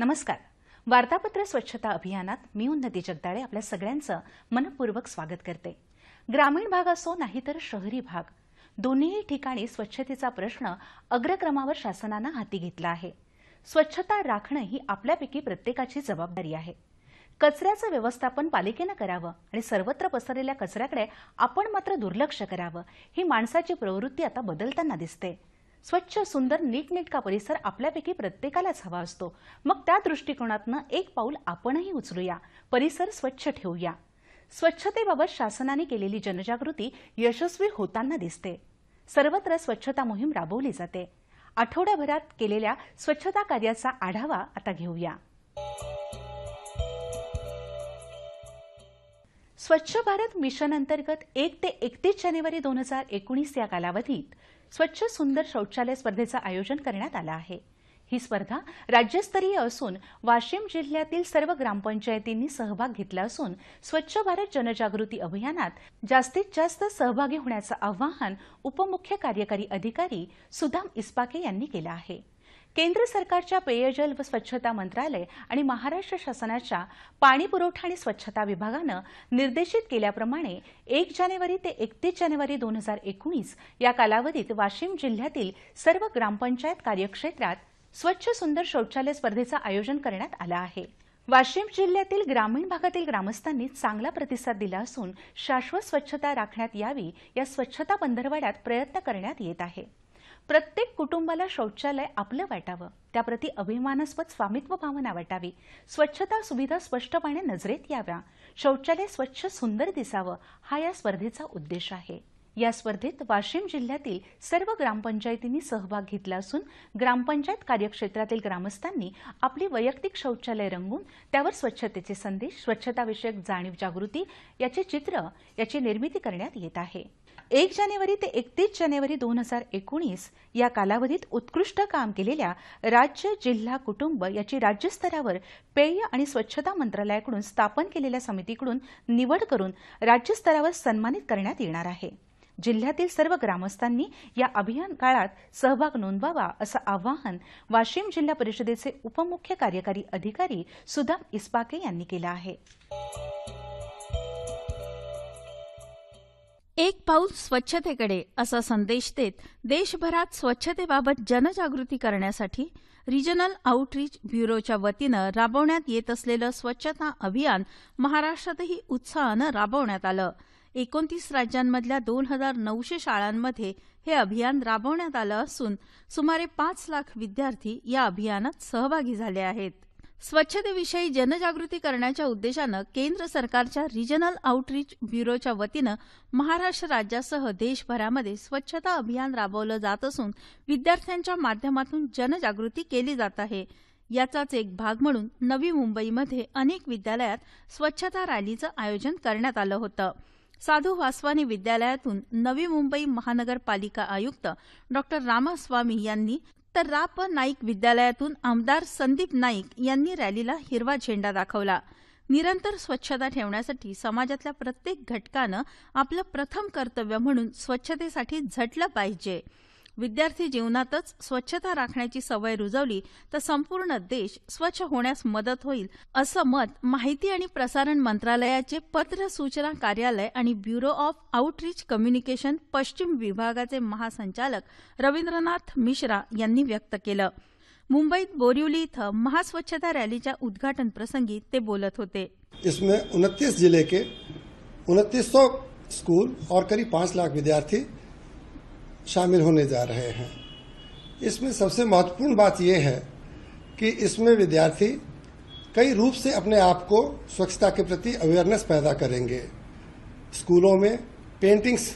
नमस्कार वार्तापत्र स्वच्छता अभियानात मी उन्नती जगदाळे आपल्या सगळ्यांचं मनपूर्वक स्वागत करते ग्रामीण भाग असो नाही तर शहरी भाग दोन्हीही ठिकाणी स्वच्छतेचा प्रश्न अग्रक्रमावर शासनानं हाती घेतला आहे स्वच्छता राखणं ही आपल्यापैकी प्रत्येकाची जबाबदारी आहे कचऱ्याचं व्यवस्थापन पालिकेनं करावं आणि सर्वत्र पसरलेल्या कचऱ्याकडे आपण मात्र दुर्लक्ष करावं ही माणसाची प्रवृत्ती आता बदलताना दिसते स्वच्छ सुंदर नीटनेटका परिसर आपल्यापैकी प्रत्येकालाच हवा असतो मग त्या दृष्टिकोनातनं एक पाऊल आपणही उचलूया परिसर स्वच्छ ठेवूया स्वच्छतेबाबत शासनाने केलेली जनजागृती यशस्वी होताना दिसते सर्वत्र स्वच्छता मोहीम राबवली जाते आठवड्याभरात केलेल्या स्वच्छता कार्याचा आढावा आता घेऊया स्वच्छ भारत मिशन अंतर्गत एक ते एकतीस जानेवारी दोन हजार एकोणीस या कालावधीत स्वच्छ सुंदर शौचालय स्पर्धेचं आयोजन करण्यात आलं आहे ही स्पर्धा राज्यस्तरीय असून वाशिम जिल्ह्यातील सर्व ग्रामपंचायतींनी सहभाग घेतला असून स्वच्छ भारत जनजागृती अभियानात जास्तीत जास्त सहभागी होण्याचं आवाहन उपमुख्य कार्यकारी अधिकारी सुदाम इस्पाके यांनी केलं आहे केंद्र सरकारच्या पेयजल व स्वच्छता मंत्रालय आणि महाराष्ट्र शासनाच्या पाणी पुरवठा आणि स्वच्छता विभागानं निर्देशित केल्याप्रमाणे एक जानेवारी ते एकतीस जानेवारी दोन हजार एकोणीस या कालावधीत वाशिम जिल्ह्यातील सर्व ग्रामपंचायत कार्यक्षेत्रात स्वच्छ सुंदर शौचालय स्पर्धेचं आयोजन करण्यात आलं आहे वाशिम जिल्ह्यातील ग्रामीण भागातील ग्रामस्थांनी चांगला प्रतिसाद दिला असून शाश्वत स्वच्छता राखण्यात यावी या स्वच्छता पंधरवाड्यात प्रयत्न करण्यात येत आहे प्रत्येक कुटुंबाला शौचालय आपलं वाटावं त्याप्रती अभिमानास्पद स्वामित्व भावना वाटावी स्वच्छता सुविधा स्पष्टपणे नजरेत याव्या शौचालय स्वच्छ सुंदर दिसावं हा या स्पर्धेचा उद्देश आहे या स्पर्धेत वाशिम जिल्ह्यातील सर्व ग्रामपंचायतींनी सहभाग घेतला असून ग्रामपंचायत कार्यक्षेत्रातील ग्रामस्थांनी आपली वैयक्तिक शौचालय रंगून त्यावर स्वच्छतेचे संदेश स्वच्छताविषयक जाणीव जागृती याचे चित्र याची निर्मिती करण्यात येत आहे एक जानेवारी ते एकतीस जानेवारी दोन हजार एकोणीस या कालावधीत उत्कृष्ट काम केलेल्या राज्य जिल्हा कुटुंब याची राज्यस्तरावर पेय आणि स्वच्छता मंत्रालयाकडून स्थापन केलेल्या समितीकडून निवड करून राज्यस्तरावर सन्मानित करण्यात येणार आहे जिल्ह्यातील सर्व ग्रामस्थांनी या अभियान काळात सहभाग नोंदवावा असं आवाहन वाशिम जिल्हा परिषदेचे उपमुख्य कार्यकारी अधिकारी सुदाम इस्पाके यांनी केलं आहे एक पाऊल स्वच्छतेकडे असा संदेश देत देशभरात स्वच्छतेबाबत जनजागृती करण्यासाठी रिजनल आउटरीच ब्युरोच्या वतीनं राबवण्यात येत असलेलं स्वच्छता अभियान महाराष्ट्रातही उत्साहानं राबवण्यात आलं एकोणतीस राज्यांमधल्या दोन हजार नऊशे शाळांमध्ये हे अभियान राबवण्यात आलं असून सुमारे पाच लाख विद्यार्थी या अभियानात सहभागी झाले आहेत स्वच्छतेविषयी जनजागृती करण्याच्या उद्देशानं केंद्र सरकारच्या रिजनल आउटरीच ब्युरोच्या वतीनं महाराष्ट्र राज्यासह देशभरामध्ये स्वच्छता अभियान राबवलं जात असून विद्यार्थ्यांच्या माध्यमातून जनजागृती केली जात आहे याचाच एक भाग म्हणून नवी मुंबईमध्ये अनेक विद्यालयात स्वच्छता रॅलीचं आयोजन करण्यात आलं होतं साधू वासवानी विद्यालयातून नवी मुंबई महानगरपालिका आयुक्त डॉक्टर रामास्वामी यांनी तर राप नाईक विद्यालयातून आमदार संदीप नाईक यांनी रॅलीला हिरवा झेंडा दाखवला निरंतर स्वच्छता ठेवण्यासाठी समाजातल्या प्रत्येक घटकानं आपलं प्रथम कर्तव्य म्हणून स्वच्छतेसाठी झटलं पाहिजे विद्यार्थी जीवनातच स्वच्छता राखण्याची सवय रुजवली तर संपूर्ण देश स्वच्छ होण्यास मदत होईल असं मत माहिती आणि प्रसारण मंत्रालयाचे पत्र सूचना कार्यालय आणि ब्युरो ऑफ आउटरीच कम्युनिकेशन पश्चिम विभागाचे महासंचालक रवींद्रनाथ मिश्रा यांनी व्यक्त केलं मुंबईत बोरिवली इथं महास्वच्छता रॅलीच्या उद्घाटन प्रसंगी ते बोलत होते इसमें उनतीस जिले के उनतीस स्कूल और करीब 5 लाख विद्यार्थी शामिल होने जा रहे हैं इसमें सबसे महत्वपूर्ण बात यह है कि इसमें विद्यार्थी कई रूप से अपने आप को स्वच्छता के प्रति अवेयरनेस पैदा करेंगे स्कूलों में पेंटिंग्स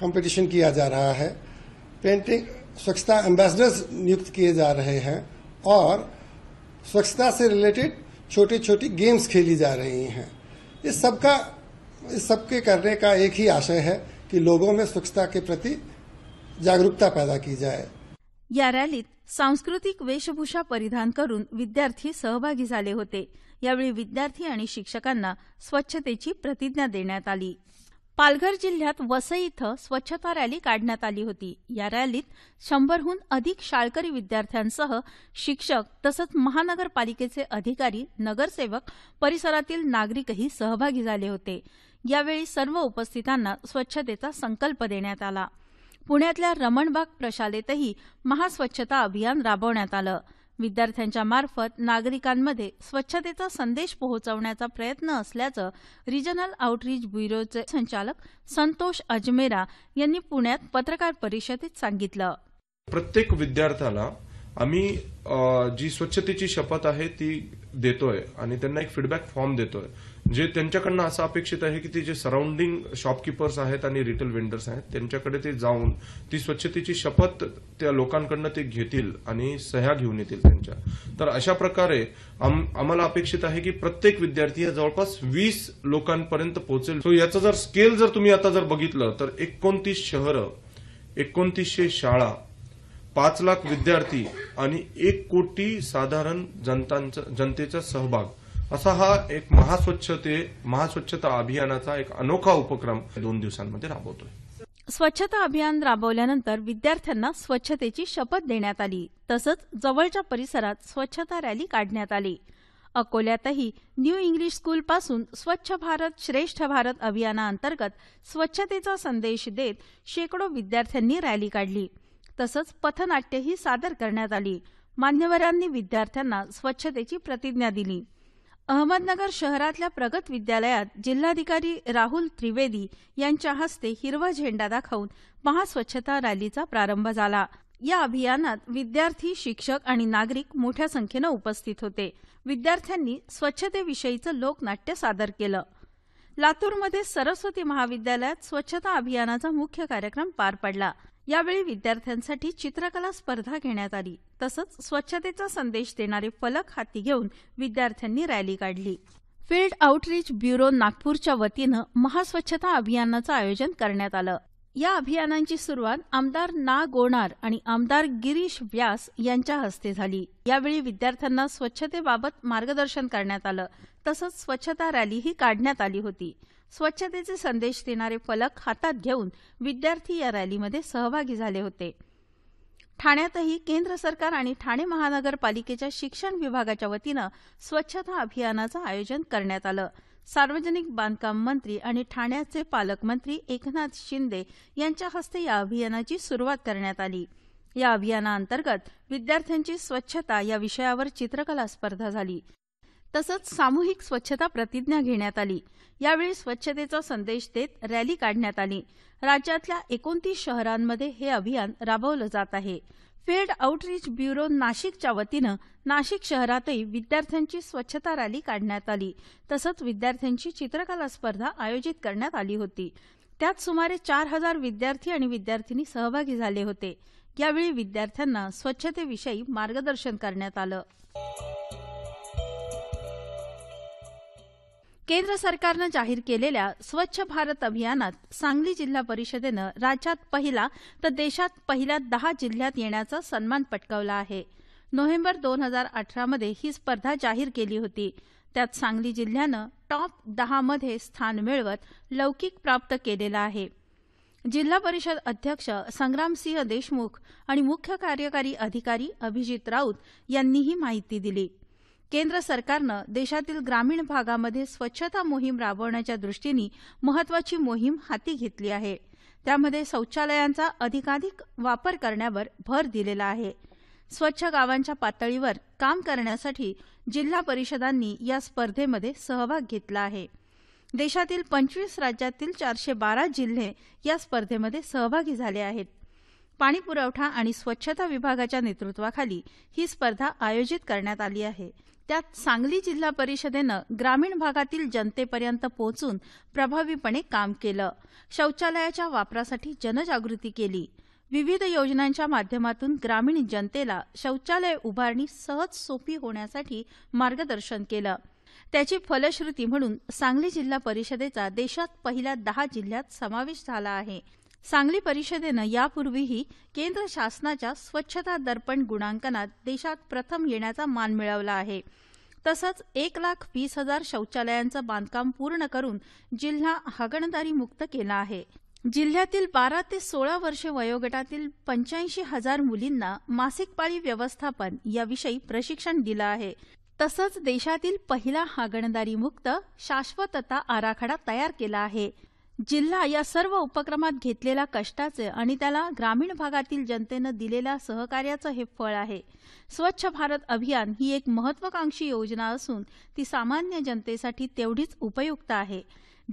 कंपटीशन किया जा रहा है पेंटिंग स्वच्छता एम्बेसडर्स नियुक्त किए जा रहे हैं और स्वच्छता से रिलेटेड छोटी छोटी गेम्स खेली जा रही हैं इस सबका इस सबके करने का एक ही आशय है कि लोगों में स्वच्छता के प्रति जागरूकता पैदा की जाए या रॅलीत सांस्कृतिक वेशभूषा परिधान करून विद्यार्थी सहभागी झाले होते यावेळी विद्यार्थी आणि शिक्षकांना स्वच्छतेची प्रतिज्ञा देण्यात आली पालघर जिल्ह्यात वसई इथं स्वच्छता रॅली काढण्यात आली होती या रॅलीत शंभरहून अधिक शाळकरी विद्यार्थ्यांसह शिक्षक तसंच महानगरपालिकेचे अधिकारी नगरसेवक परिसरातील नागरिकही सहभागी झाले होते यावेळी सर्व उपस्थितांना स्वच्छतेचा संकल्प देण्यात आला पुण्यातल्या रमणबाग प्रशालेतही महास्वच्छता अभियान राबवण्यात आलं विद्यार्थ्यांच्या मार्फत नागरिकांमध्ये स्वच्छतेचा संदेश पोहोचवण्याचा प्रयत्न असल्याचं रिजनल आउटरीच ब्युरोचे संचालक संतोष अजमेरा यांनी पुण्यात पत्रकार परिषदेत सांगितलं प्रत्येक विद्यार्थ्याला आम्ही जी स्वच्छतेची शपथ आहे ती देतोय आणि त्यांना एक फीडबॅक फॉर्म देतोय जे त्यांच्याकडनं असं अपेक्षित आहे की ते जे सराउंडिंग शॉपकीपर्स आहेत आणि रिटेल वेंडर्स आहेत त्यांच्याकडे ते जाऊन ती स्वच्छतेची शपथ त्या लोकांकडनं ते घेतील आणि सह्या घेऊन येतील त्यांच्या तर अशा प्रकारे आम्हाला अपेक्षित आहे की प्रत्येक विद्यार्थी हा जवळपास वीस लोकांपर्यंत पोहोचेल सो याचं जर स्केल जर तुम्ही आता जर बघितलं तर एकोणतीस शहरं एकोणतीसशे शाळा पाच लाख विद्यार्थी आणि एक कोटी साधारण जनतांचा जनतेचा सहभाग असा हा एक महास्वच्छते महास्वच्छता अभियानाचा एक अनोखा उपक्रम दोन दिवसांमध्ये राबवतोय स्वच्छता अभियान राबवल्यानंतर विद्यार्थ्यांना स्वच्छतेची शपथ देण्यात आली तसंच जवळच्या परिसरात स्वच्छता रॅली काढण्यात आली अकोल्यातही न्यू इंग्लिश स्कूल पासून स्वच्छ भारत श्रेष्ठ भारत अभियानाअंतर्गत स्वच्छतेचा संदेश देत शेकडो विद्यार्थ्यांनी रॅली काढली तसंच पथनाट्यही सादर करण्यात आली मान्यवरांनी विद्यार्थ्यांना स्वच्छतेची प्रतिज्ञा दिली अहमदनगर शहरातल्या प्रगत विद्यालयात जिल्हाधिकारी राहुल त्रिवेदी यांच्या हस्ते हिरवा झेंडा दाखवून महास्वच्छता रॅलीचा प्रारंभ झाला या अभियानात विद्यार्थी शिक्षक आणि नागरिक मोठ्या संख्येनं उपस्थित होते विद्यार्थ्यांनी स्वच्छतेविषयीचं लोकनाट्य सादर केलं लातूरमध्ये सरस्वती महाविद्यालयात स्वच्छता अभियानाचा मुख्य कार्यक्रम पार पडला यावेळी विद्यार्थ्यांसाठी चित्रकला स्पर्धा घेण्यात आली तसंच स्वच्छतेचा संदेश देणारे फलक हाती घेऊन विद्यार्थ्यांनी रॅली काढली फील्ड आउटरीच ब्युरो नागपूरच्या वतीनं महास्वच्छता अभियानाचं आयोजन करण्यात आलं या अभियानांची सुरुवात आमदार ना गोणार आणि आमदार गिरीश व्यास यांच्या हस्ते झाली यावेळी विद्यार्थ्यांना स्वच्छतेबाबत मार्गदर्शन करण्यात आलं तसंच स्वच्छता रॅलीही काढण्यात आली होती स्वच्छतेचे संदेश देणारे फलक हातात घेऊन विद्यार्थी या रॅलीमध्ये सहभागी झाले होते ठाण्यातही केंद्र सरकार आणि ठाणे महानगरपालिकेच्या शिक्षण विभागाच्या वतीनं स्वच्छता अभियानाचं आयोजन करण्यात आलं सार्वजनिक बांधकाम मंत्री आणि ठाण्याचे पालकमंत्री एकनाथ शिंदे यांच्या हस्ते या अभियानाची सुरुवात करण्यात आली या अभियानाअंतर्गत विद्यार्थ्यांची स्वच्छता या विषयावर चित्रकला स्पर्धा झाली तसंच सामूहिक स्वच्छता प्रतिज्ञा घेण्यात आली यावेळी स्वच्छतेचा संदेश देत रॅली काढण्यात आली राज्यातल्या एकोणतीस शहरांमध्ये हे अभियान राबवलं जात आहे फील्ड आउटरीच ब्युरो नाशिकच्या वतीनं नाशिक शहरातही विद्यार्थ्यांची स्वच्छता रॅली काढण्यात आली तसंच विद्यार्थ्यांची चित्रकला स्पर्धा आयोजित करण्यात आली होती त्यात सुमारे चार हजार विद्यार्थी आणि विद्यार्थिनी सहभागी झाले होते यावेळी विद्यार्थ्यांना स्वच्छतेविषयी मार्गदर्शन करण्यात आलं केंद्र सरकारनं जाहीर केलेल्या स्वच्छ भारत अभियानात सांगली जिल्हा परिषदेनं राज्यात पहिला तर देशात पहिल्या दहा जिल्ह्यात येण्याचा सन्मान पटकावला आहे नोव्हेंबर दोन हजार अठरामध्ये ही स्पर्धा जाहीर केली होती त्यात सांगली जिल्ह्यानं टॉप दहामध्ये स्थान मिळवत लौकिक प्राप्त केलेलं आहे जिल्हा परिषद अध्यक्ष संग्रामसिंह देशमुख आणि मुख्य कार्यकारी अधिकारी अभिजित राऊत यांनी ही माहिती दिली केंद्र सरकारनं देशातील ग्रामीण भागामध्ये स्वच्छता मोहीम राबवण्याच्या दृष्टीने महत्वाची मोहीम हाती घेतली आहे त्यामध्ये शौचालयांचा अधिकाधिक वापर करण्यावर भर दिलेला आहे स्वच्छ गावांच्या पातळीवर काम करण्यासाठी जिल्हा परिषदांनी या स्पर्धेमध्ये सहभाग घेतला आहे देशातील पंचवीस राज्यातील चारशे बारा जिल्हे या स्पर्धेमध्ये सहभागी झाले आहेत पाणी पुरवठा आणि स्वच्छता विभागाच्या नेतृत्वाखाली ही स्पर्धा आयोजित करण्यात आली आहे त्यात सांगली जिल्हा परिषदेनं ग्रामीण भागातील जनतेपर्यंत पोहोचून प्रभावीपणे काम केलं शौचालयाच्या वापरासाठी जनजागृती केली विविध योजनांच्या माध्यमातून ग्रामीण जनतेला शौचालय उभारणी सहज सोपी होण्यासाठी मार्गदर्शन केलं त्याची फलश्रुती म्हणून सांगली जिल्हा परिषदेचा देशात पहिल्या दहा जिल्ह्यात समावेश झाला आहे सांगली परिषदेनं यापूर्वीही केंद्र शासनाच्या स्वच्छता दर्पण गुणांकनात देशात प्रथम येण्याचा मान मिळवला आहे तसंच एक लाख वीस हजार शौचालयांचं बांधकाम पूर्ण करून जिल्हा हागणदारी मुक्त केला आहे जिल्ह्यातील बारा ते सोळा वर्षे वयोगटातील पंच्याऐंशी हजार मुलींना मासिक पाळी व्यवस्थापन याविषयी प्रशिक्षण दिलं आहे तसंच देशातील पहिला हागणदारी मुक्त शाश्वतता आराखडा तयार केला आहे जिल्हा या सर्व उपक्रमात घेतलेल्या कष्टाचे आणि त्याला ग्रामीण भागातील जनतेनं दिलेल्या सहकार्याचं हे फळ आहे स्वच्छ भारत अभियान ही एक महत्वाकांक्षी योजना असून ती सामान्य जनतेसाठी तेवढीच उपयुक्त आहे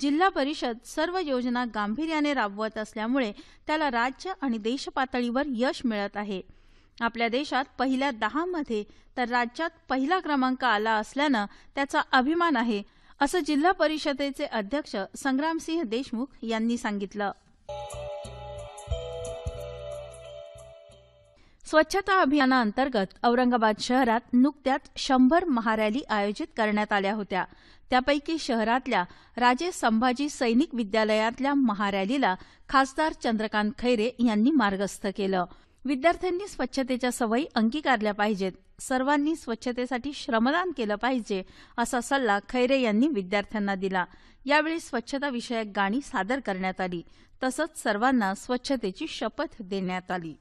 जिल्हा परिषद सर्व योजना गांभीर्याने राबवत असल्यामुळे त्याला राज्य आणि देशपातळीवर यश मिळत आहे आपल्या देशात पहिल्या दहामध्ये तर राज्यात पहिला क्रमांक आला असल्यानं त्याचा अभिमान आहे असं जिल्हा परिषदेचे अध्यक्ष संग्रामसिंह देशमुख यांनी सांगितलं स्वच्छता अभियानाअंतर्गत औरंगाबाद शहरात नुकत्याच शंभर महारॅली आयोजित करण्यात आल्या होत्या त्यापैकी शहरातल्या राजे संभाजी सैनिक विद्यालयातल्या महारॅलीला खासदार चंद्रकांत खैरे यांनी मार्गस्थ केलं विद्यार्थ्यांनी स्वच्छतेच्या सवयी अंगीकारल्या पाहिजेत सर्वांनी स्वच्छतेसाठी श्रमदान केलं पाहिजे असा सल्ला खैरे यांनी विद्यार्थ्यांना दिला यावेळी स्वच्छता विषयक गाणी सादर करण्यात आली तसंच सर्वांना स्वच्छतेची शपथ देण्यात आली